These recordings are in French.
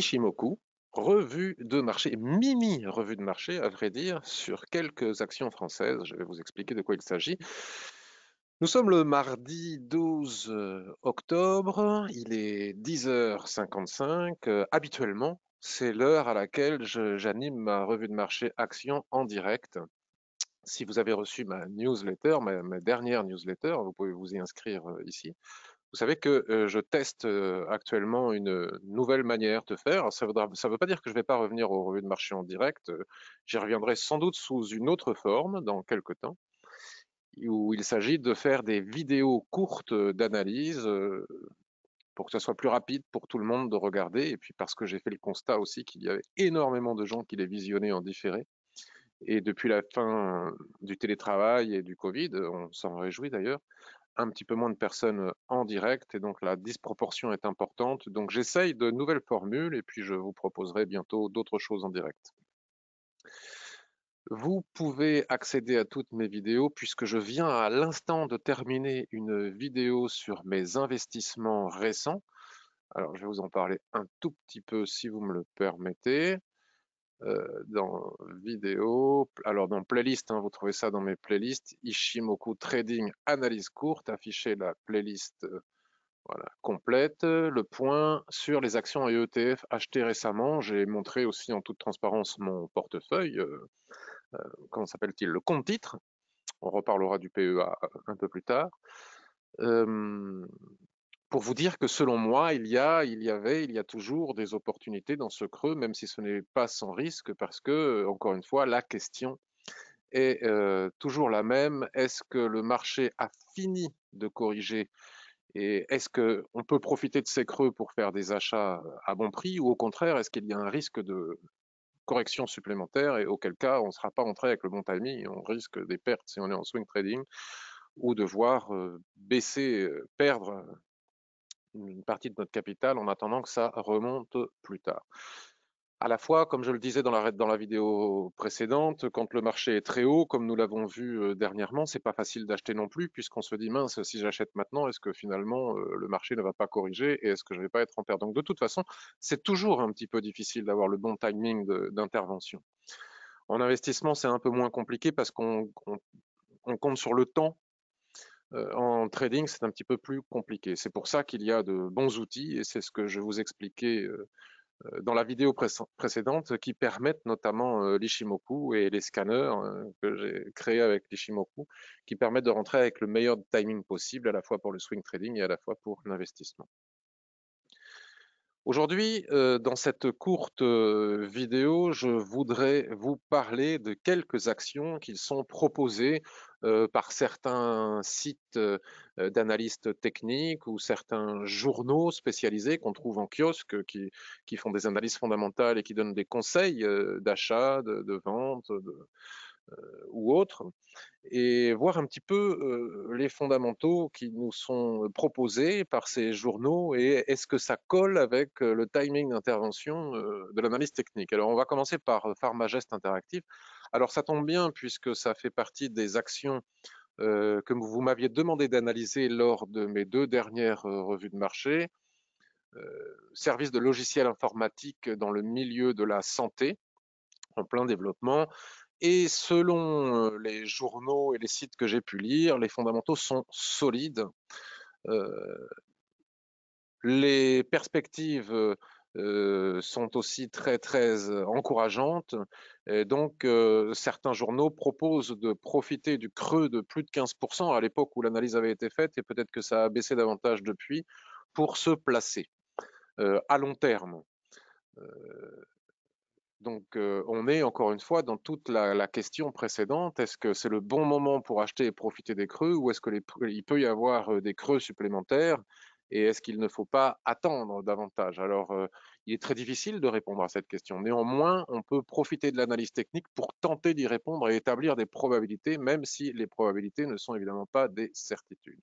Ishimoku, revue de marché, mini revue de marché, à vrai dire, sur quelques actions françaises. Je vais vous expliquer de quoi il s'agit. Nous sommes le mardi 12 euh, octobre, il est 10h55. Euh, habituellement, c'est l'heure à laquelle j'anime ma revue de marché Action en direct. Si vous avez reçu ma newsletter, ma, dernière newsletter, vous pouvez vous y inscrire euh, ici. Vous savez que euh, je teste euh, actuellement une euh, nouvelle manière de faire. Ça ne veut pas dire que je ne vais pas revenir aux revues de marché en direct. J'y reviendrai sans doute sous une autre forme dans quelques temps, où il s'agit de faire des vidéos courtes d'analyse pour que ce soit plus rapide pour tout le monde de regarder. Et puis parce que j'ai fait le constat aussi qu'il y avait énormément de gens qui les visionnaient en différé. Et depuis la fin du télétravail et du Covid, on s'en réjouit d'ailleurs, un petit peu moins de personnes en direct et donc la disproportion est importante. Donc j'essaye de nouvelles formules et puis je vous proposerai bientôt d'autres choses en direct. Vous pouvez accéder à toutes mes vidéos puisque je viens à l'instant de terminer une vidéo sur mes investissements récents. Alors je vais vous en parler un tout petit peu si vous me le permettez. Euh, dans vidéo, alors dans playlist, hein, vous trouvez ça dans mes playlists, Ishimoku Trading, analyse courte, afficher la playlist euh, complète, le point sur les actions et e e ETF achetées récemment. J'ai montré aussi en toute transparence mon portefeuille, euh, comment s'appelle-t-il, le compte-titre. On reparlera du PEA un peu plus tard pour vous dire que selon moi, il y a, il y avait, il y a toujours des opportunités dans ce creux, même si ce n'est pas sans risque, parce que, euh, encore une fois, la question est euh, toujours la même. Est-ce que le marché a fini de corriger et est-ce qu'on peut profiter de ces creux pour faire des achats euh, à bon prix ou au contraire, est-ce qu'il y a un risque de correction supplémentaire et auquel cas on ne sera pas entré avec le bon timing on risque des pertes si on est en swing trading ou de voir baisser, perdre une partie de notre capital en attendant que ça remonte plus tard. À la fois, comme je le disais dans la, vidéo précédente, quand le marché est très haut, comme nous l'avons vu euh, dernièrement, ce n'est pas facile d'acheter non plus, puisqu'on se dit mince, si j'achète maintenant, est-ce que finalement euh, le marché ne va pas corriger et est-ce que je vais pas être en perte Donc de toute façon, c'est toujours un petit peu difficile d'avoir le bon timing d'intervention. En investissement, c'est un peu moins compliqué parce qu'on compte sur le temps euh, en trading, c'est un petit peu plus compliqué. C'est pour ça qu'il y a de bons outils et c'est ce que je vous expliquais euh, euh, dans la vidéo précédente qui permettent notamment l'Ishimoku et les scanners que j'ai créés avec l'Ishimoku qui permettent de rentrer avec le meilleur timing possible à la fois pour le swing trading et à la fois pour l'investissement. Aujourd'hui, euh, dans cette courte euh, vidéo, je voudrais vous parler de quelques actions qui sont proposées euh, par certains sites d'analystes techniques ou certains journaux spécialisés qu'on trouve en kiosque qui, font des analyses fondamentales et qui donnent des conseils d'achat, de, de, vente, de, euh, ou autres, et voir un petit peu euh, les fondamentaux qui nous sont proposés par ces journaux et est-ce que ça colle avec euh, le timing d'intervention de l'analyse technique. Alors on va commencer par Pharmagest Interactive. Alors ça tombe bien puisque ça fait partie des actions que vous m'aviez demandé d'analyser lors de mes deux dernières revues de marché. service de logiciel informatique dans le milieu de la santé en plein développement et selon les journaux et les sites que j'ai pu lire, les fondamentaux sont solides. les perspectives sont aussi très très encourageantes. Et donc certains journaux proposent de profiter du creux de plus de 15% à l'époque où l'analyse avait été faite et peut-être que ça a baissé davantage depuis pour se placer à long terme. Donc, euh, on est encore une fois dans toute la, question précédente. Est-ce que c'est le bon moment pour acheter et profiter des creux ou est-ce qu'il peut y avoir euh, des creux supplémentaires et est-ce qu'il ne faut pas attendre davantage Alors, euh, il est très difficile de répondre à cette question. Néanmoins, on peut profiter de l'analyse technique pour tenter d'y répondre et établir des probabilités, même si les probabilités ne sont évidemment pas des certitudes.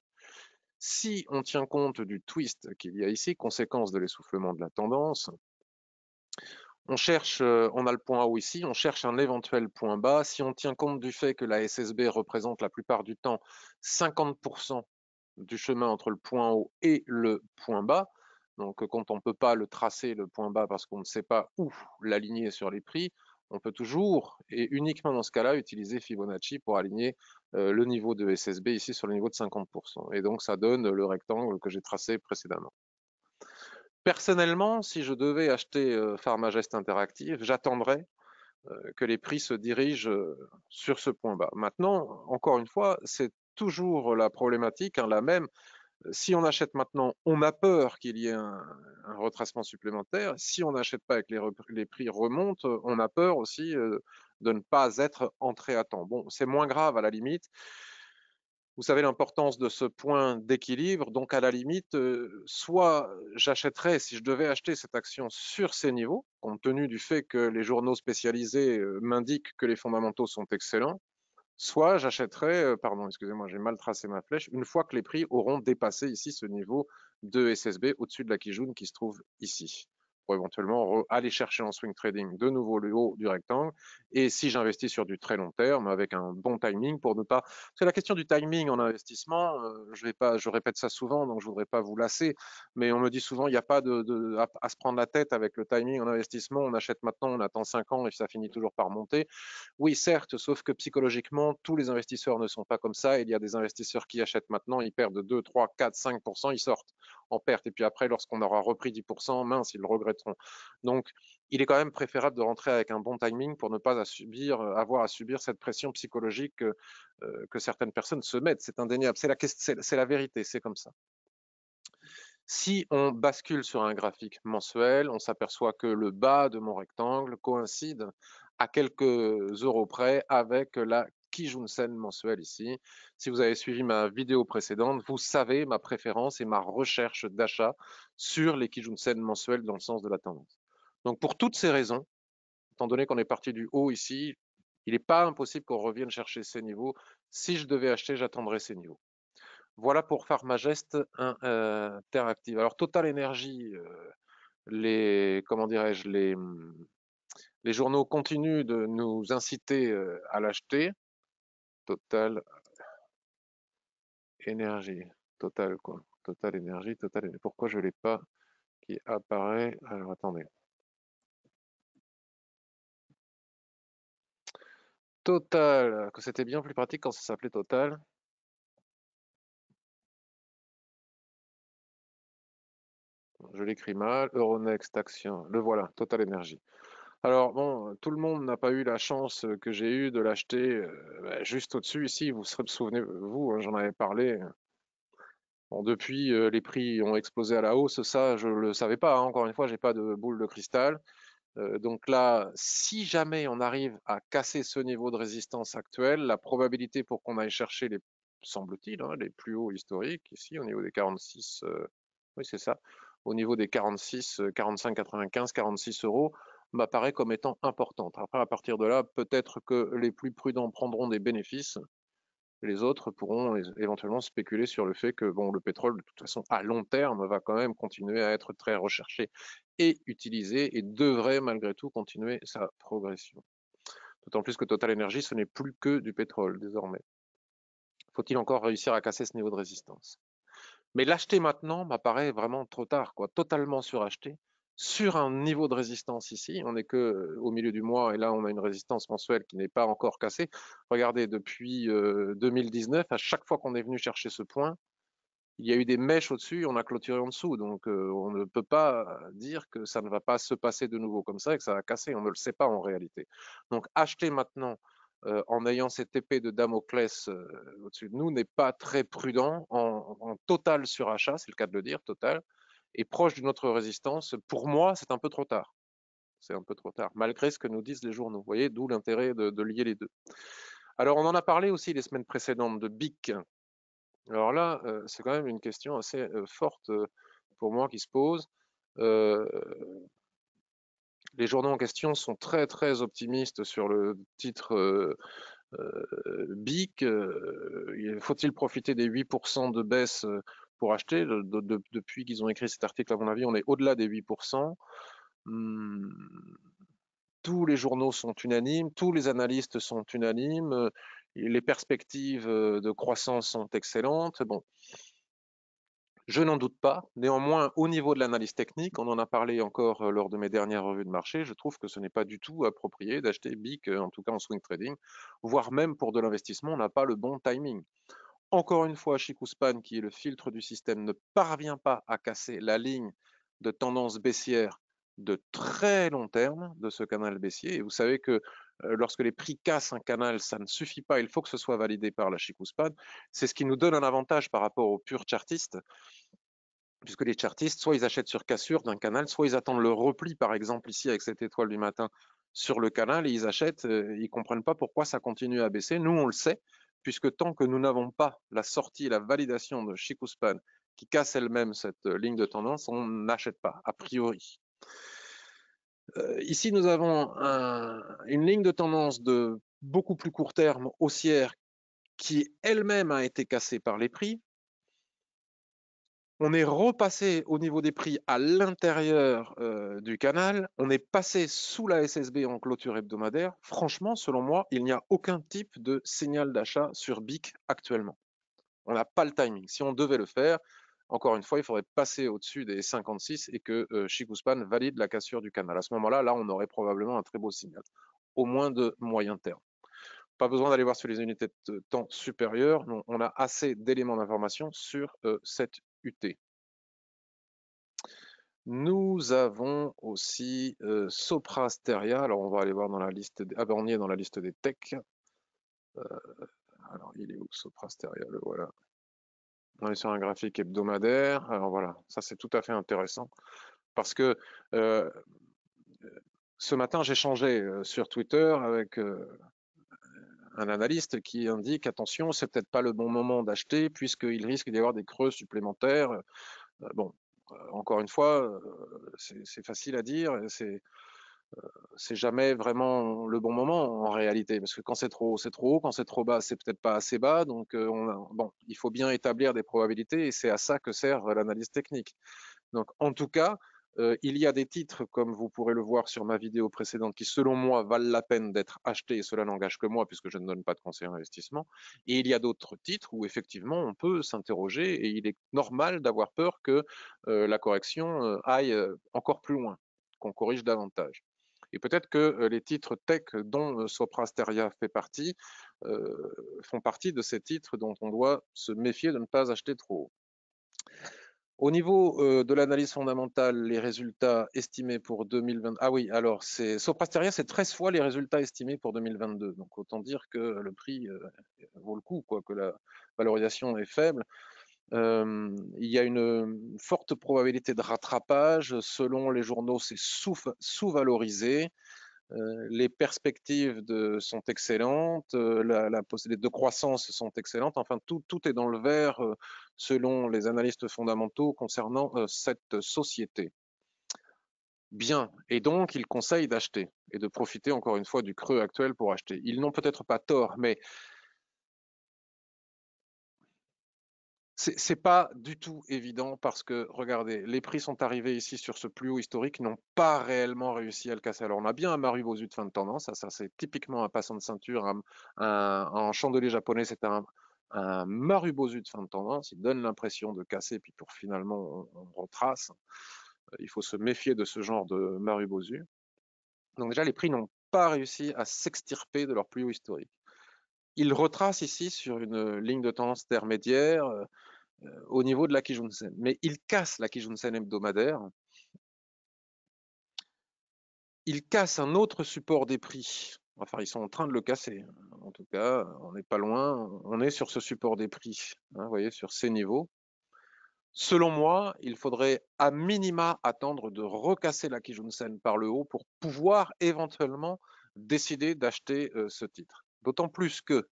Si on tient compte du twist qu'il y a ici, conséquence de l'essoufflement de la tendance, on cherche, euh, on a le point haut ici, on cherche un éventuel point bas. Si on tient compte du fait que la SSB représente la plupart du temps 50% du chemin entre le point haut et le point bas, donc euh, quand on ne peut pas le tracer, le point bas, parce qu'on ne sait pas où l'aligner sur les prix, on peut toujours, et uniquement dans ce cas-là, utiliser Fibonacci pour aligner euh, le niveau de SSB ici sur le niveau de 50%. Et donc, ça donne le rectangle que j'ai tracé précédemment. Personnellement, si je devais acheter euh, Pharmagest Interactive, j'attendrais euh, que les prix se dirigent euh, sur ce point bas. Maintenant, encore une fois, c'est toujours la problématique, hein, la même. Si on achète maintenant, on a peur qu'il y ait un, retracement supplémentaire. Si on n'achète pas et que les, prix remontent, on a peur aussi de ne pas être entré à temps. Bon, c'est moins grave à la limite vous savez l'importance de ce point d'équilibre. Donc, à la limite, euh, soit j'achèterais, si je devais acheter cette action sur ces niveaux, compte tenu du fait que les journaux spécialisés euh, m'indiquent que les fondamentaux sont excellents, soit j'achèterais, euh, pardon, excusez-moi, j'ai mal tracé ma flèche, une fois que les prix auront dépassé ici ce niveau de SSB au-dessus de la Kijun qui se trouve ici pour éventuellement aller chercher en swing trading de nouveau le haut du rectangle. Et si j'investis sur du très long terme, avec un bon timing pour ne pas... C'est la question du timing en investissement, euh, je, vais je répète ça souvent, donc je voudrais pas vous lasser, mais on me dit souvent, il n'y a pas à, à, se prendre la tête avec le timing en investissement. On achète maintenant, on attend 5 ans et ça finit toujours par monter. Oui, certes, sauf que psychologiquement, tous les investisseurs ne sont pas comme ça. Il y a des investisseurs qui achètent maintenant, ils perdent 2, 3, 4, 5%, ils sortent en perte. Et puis après, lorsqu'on aura repris 10%, mince, ils le regretteront. Donc, il est quand même préférable de rentrer avec un bon timing pour ne pas à subir, euh, avoir à subir cette pression psychologique euh, que, certaines personnes se mettent. C'est indéniable. C'est la, c'est la vérité. C'est comme ça. Si on bascule sur un graphique mensuel, on s'aperçoit que le bas de mon rectangle coïncide à quelques euros près avec la une Sen mensuel ici. Si vous avez suivi ma vidéo précédente, vous savez ma préférence et ma recherche d'achat sur les Sen mensuels dans le sens de la tendance. Donc pour toutes ces raisons, étant donné qu'on est parti du haut ici, il n'est pas impossible qu'on revienne chercher ces niveaux. Si je devais acheter, j'attendrais ces niveaux. Voilà pour faire ma geste hein, euh, Interactive. Alors Total Energy, euh, les comment dirais-je les hum, les journaux continuent de nous inciter euh, à l'acheter. Total énergie. Total, quoi. Total énergie, total Pourquoi je l'ai pas qui apparaît Alors, attendez. Total, que c'était bien plus pratique quand ça s'appelait Total. Je l'écris mal. Euronext Action. Le voilà, Total Énergie. Alors bon, tout le monde n'a pas eu la chance que j'ai eue de l'acheter bah, juste au-dessus ici. Vous serez souvenez vous, hein, j'en avais parlé. Hein. depuis, les prix ont explosé à la hausse. Ça, je le savais pas. Hein. Encore une fois, j'ai pas de boule de cristal. donc là, si jamais on arrive à casser ce niveau de résistance actuel, la probabilité pour qu'on aille chercher les, semble-t-il, les plus hauts historiques ici au niveau des 46, oui c'est ça, au niveau des 46, 45, 95, 46 euros, m'apparaît comme étant importante. Après, à partir de là, peut-être que les plus prudents prendront des bénéfices, les autres pourront éventuellement spéculer sur le fait que bon, le pétrole, de toute façon, à long terme, va quand même continuer à être très recherché et utilisé et devrait malgré tout continuer sa progression. D'autant plus que Total Energy, ce n'est plus que du pétrole désormais. Faut-il encore réussir à casser ce niveau de résistance Mais l'acheter maintenant m'apparaît vraiment trop tard, quoi, totalement suracheté sur un niveau de résistance ici. On n'est que euh, au milieu du mois et là on a une résistance mensuelle qui n'est pas encore cassée. Regardez, depuis 2019, euh, à chaque fois qu'on est venu chercher ce point, il y a eu des mèches au-dessus, et on a clôturé en dessous. Donc euh, on ne peut pas dire que ça ne va pas se passer de nouveau comme ça et que ça va casser. On ne le sait pas en réalité. Donc acheter maintenant en ayant cette épée de Damoclès au-dessus de nous n'est pas très prudent en, en total surachat, c'est le cas de le dire, total et proche d'une autre résistance, pour moi, c'est un peu trop tard. C'est un peu trop tard, malgré ce que nous disent les journaux. Vous voyez, d'où l'intérêt de, lier les deux. Alors, on en a parlé aussi les semaines précédentes de BIC. Alors là, euh, c'est quand même une question assez euh, forte euh, pour moi qui se pose. les journaux en question sont très, très optimistes sur le titre BIC. Faut-il profiter des 8% de baisse pour acheter. depuis qu'ils ont écrit cet article, à mon avis, on est au-delà des 8%. Hmm. tous les journaux sont unanimes, tous les analystes sont unanimes, euh, les perspectives euh, de croissance sont excellentes. Bon, je n'en doute pas. Néanmoins, au niveau de l'analyse technique, on en a parlé encore euh, lors de mes dernières revues de marché, je trouve que ce n'est pas du tout approprié d'acheter BIC, en tout cas en swing trading, voire même pour de l'investissement, on n'a pas le bon timing. Encore une fois, Chicouspan, qui est le filtre du système, ne parvient pas à casser la ligne de tendance baissière de très long terme de ce canal baissier. Et vous savez que euh, lorsque les prix cassent un canal, ça ne suffit pas, il faut que ce soit validé par la Chicouspan. C'est ce qui nous donne un avantage par rapport aux purs chartistes, puisque les chartistes, soit ils achètent sur cassure d'un canal, soit ils attendent le repli, par exemple ici avec cette étoile du matin sur le canal, et ils achètent, euh, ils comprennent pas pourquoi ça continue à baisser. Nous, on le sait, puisque tant que nous n'avons pas la sortie la validation de Chikuspan qui casse elle-même cette euh, ligne de tendance, on n'achète pas, a priori. Euh, ici, nous avons une ligne de tendance de beaucoup plus court terme, haussière, qui elle-même a été cassée par les prix, on est repassé au niveau des prix à l'intérieur euh, du canal, on est passé sous la SSB en clôture hebdomadaire. Franchement, selon moi, il n'y a aucun type de signal d'achat sur BIC actuellement. On n'a pas le timing. Si on devait le faire, encore une fois, il faudrait passer au-dessus des 56 et que Chicouspan euh, valide la cassure du canal. À ce moment-là, là, on aurait probablement un très beau signal, au moins de moyen terme. Pas besoin d'aller voir sur les unités de temps supérieures. On a assez d'éléments d'information sur euh, cette cette nous avons aussi euh, Soprasteria. Alors, on va aller voir dans la liste. Des... Ah ben, dans la liste des techs. Euh, alors, il est où Soprasteria Le voilà. On est sur un graphique hebdomadaire. Alors voilà, ça c'est tout à fait intéressant parce que euh, euh, ce matin j'ai changé sur Twitter avec un analyste qui indique attention, c'est peut-être pas le bon moment d'acheter puisqu'il risque d'y avoir des creux supplémentaires. Euh, bon, euh, encore une fois, euh, c'est facile à dire, c'est c'est jamais vraiment le bon moment en réalité, parce que quand c'est trop haut, c'est trop haut, quand c'est trop bas, c'est peut-être pas assez bas. Donc, bon, il faut bien établir des probabilités et c'est à ça que sert l'analyse technique. Donc, en tout cas, euh, il y a des titres, comme vous pourrez le voir sur ma vidéo précédente, qui selon moi valent la peine d'être achetés, et cela n'engage que moi puisque je ne donne pas de conseil d'investissement. Et il y a d'autres titres où effectivement on peut s'interroger et il est normal d'avoir peur que euh, la correction euh, aille encore plus loin, qu'on corrige davantage. Et peut-être que les titres tech dont Soprasteria fait partie font partie de ces titres dont on doit se méfier de ne pas acheter trop haut. Au niveau euh, de l'analyse fondamentale, les résultats estimés pour 2020. Ah oui, alors c'est Soprasteria, c'est 13 fois les résultats estimés pour 2022. Donc autant dire que le prix euh, vaut le coup, quoi, que la valorisation est faible. Euh, il y a une forte probabilité de rattrapage. Selon les journaux, c'est sous-valorisé. Euh, les perspectives sont excellentes, euh, la, la, de croissance sont excellentes, enfin tout, tout est dans le vert euh, selon les analystes fondamentaux concernant cette société. Bien, et donc ils conseillent d'acheter et de profiter encore une fois du creux actuel pour acheter. Ils n'ont peut-être pas tort, mais c'est pas du tout évident parce que, regardez, les prix sont arrivés ici sur ce plus haut historique, n'ont pas réellement réussi à le casser. Alors, on a bien un Maru de fin de tendance, ça, c'est typiquement un passant de ceinture. Un, en chandelier japonais, c'est un, un de fin de tendance. Il donne l'impression de casser, puis pour finalement, on, retrace. Euh, il faut se méfier de ce genre de Maru Donc, déjà, les prix n'ont pas réussi à s'extirper de leur plus haut historique il retrace ici sur une euh, ligne de tendance intermédiaire euh, euh, au niveau de la Kijunsen. Mais il casse la Kijunsen hebdomadaire. Il casse un autre support des prix. Enfin, ils sont en train de le casser. Hein. En tout cas, on n'est pas loin. On est sur ce support des prix. Hein, vous voyez, sur ces niveaux. Selon moi, il faudrait à minima attendre de recasser la Kijunsen par le haut pour pouvoir éventuellement décider d'acheter ce titre. D'autant plus que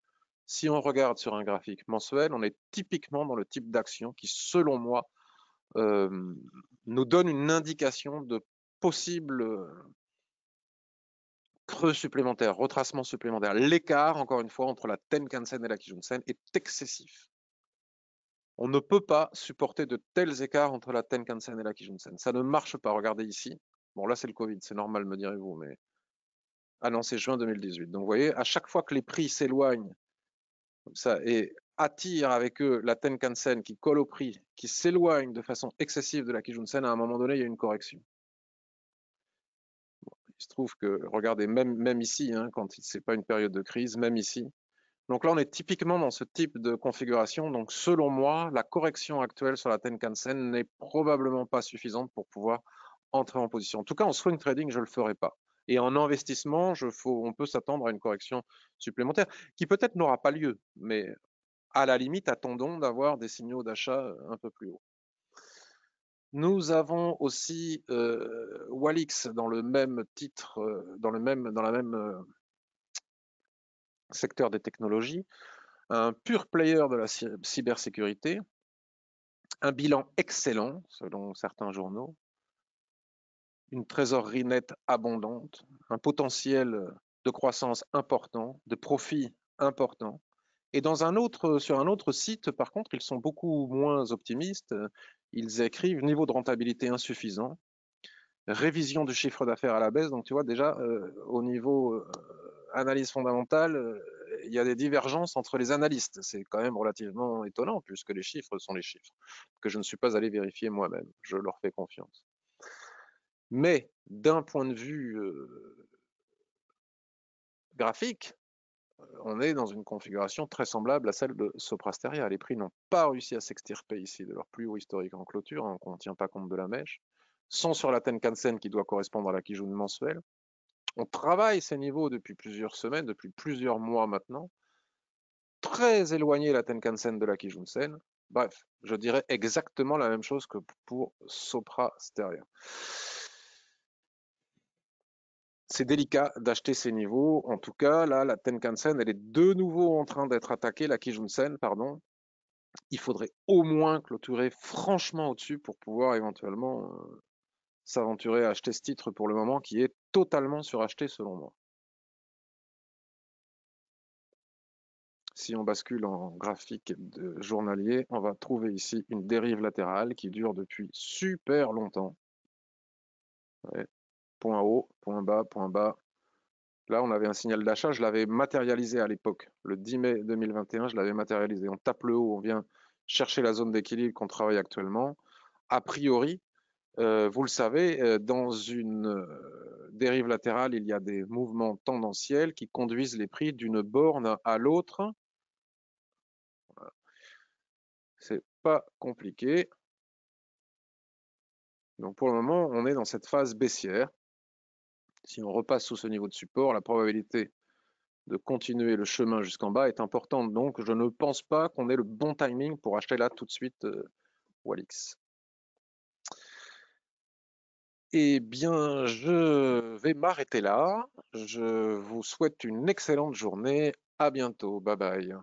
si on regarde sur un graphique mensuel, on est typiquement dans le type d'action qui, selon moi, euh, nous donne une indication de possible euh, creux supplémentaires, retracement supplémentaire. L'écart, encore une fois, entre la Tenkan-sen et la Kijunsen est excessif. On ne peut pas supporter de tels écarts entre la Tenkan-sen et la Kijunsen. Ça ne marche pas. Regardez ici. Bon, là, c'est le Covid, c'est normal, me direz-vous, mais annoncé juin 2018. Donc vous voyez, à chaque fois que les prix s'éloignent ça, et attirent avec eux la Tenkan-sen qui colle au prix, qui s'éloigne de façon excessive de la Kijun-sen, à un moment donné, il y a une correction. il se trouve que, regardez, même, ici, hein, quand ce n'est pas une période de crise, même ici. Donc là, on est typiquement dans ce type de configuration. Donc selon moi, la correction actuelle sur la Tenkan-sen n'est probablement pas suffisante pour pouvoir entrer en position. En tout cas, en swing trading, je ne le ferai pas. Et en investissement, on peut s'attendre à une correction supplémentaire qui peut-être n'aura pas lieu, mais à la limite, attendons d'avoir des signaux d'achat euh, un peu plus hauts. Nous avons aussi Wallix euh, Walix dans le même titre, euh, dans, le même, secteur des technologies, un pur player de la cybersécurité, un bilan excellent selon certains journaux, une trésorerie nette abondante, un potentiel euh, de croissance important, de profit important. Et dans un autre, euh, sur un autre site, par contre, ils sont beaucoup moins optimistes. Euh, ils écrivent niveau de rentabilité insuffisant, révision du chiffre d'affaires à la baisse. Donc, tu vois, déjà, au niveau analyse fondamentale, il y a des divergences entre les analystes. C'est quand même relativement étonnant puisque les chiffres sont les chiffres que je ne suis pas allé vérifier moi-même. Je leur fais confiance. Mais d'un point de vue graphique, on est dans une configuration très semblable à celle de Soprasteria. Les prix n'ont pas réussi à s'extirper ici de leur plus haut historique en clôture, hein, on ne tient pas compte de la mèche. Sans sur la Tenkansen qui doit correspondre à la Kijun mensuelle. On travaille ces niveaux depuis plusieurs semaines, depuis plusieurs mois maintenant. Très éloigné la Tenkansen de la Kijun Sen. Bref, je dirais exactement la même chose que pour Soprasteria c'est délicat d'acheter ces niveaux. En tout cas, là, la Tenkan-sen, elle est de nouveau en train d'être attaquée, la Kijun-sen, pardon. Il faudrait au moins clôturer franchement au-dessus pour pouvoir éventuellement euh, s'aventurer à acheter ce titre pour le moment qui est totalement suracheté selon moi. Si on bascule en graphique de journalier, on va trouver ici une dérive latérale qui dure depuis super longtemps. Ouais, point haut, point bas, point bas. Là, on avait un signal d'achat, je l'avais matérialisé à l'époque. Le 10 mai 2021, je l'avais matérialisé. On tape le haut, on vient chercher la zone d'équilibre qu'on travaille actuellement. A priori, euh, vous le savez, euh, dans une euh, dérive latérale, il y a des mouvements tendanciels qui conduisent les prix d'une borne à l'autre. C'est pas compliqué. Donc pour le moment, on est dans cette phase baissière. Si on repasse sous ce niveau de support, la probabilité de continuer le chemin jusqu'en bas est importante. Donc, je ne pense pas qu'on ait le bon timing pour acheter là tout de suite euh, Walix. Eh bien, je vais m'arrêter là. Je vous souhaite une excellente journée. À bientôt. Bye bye.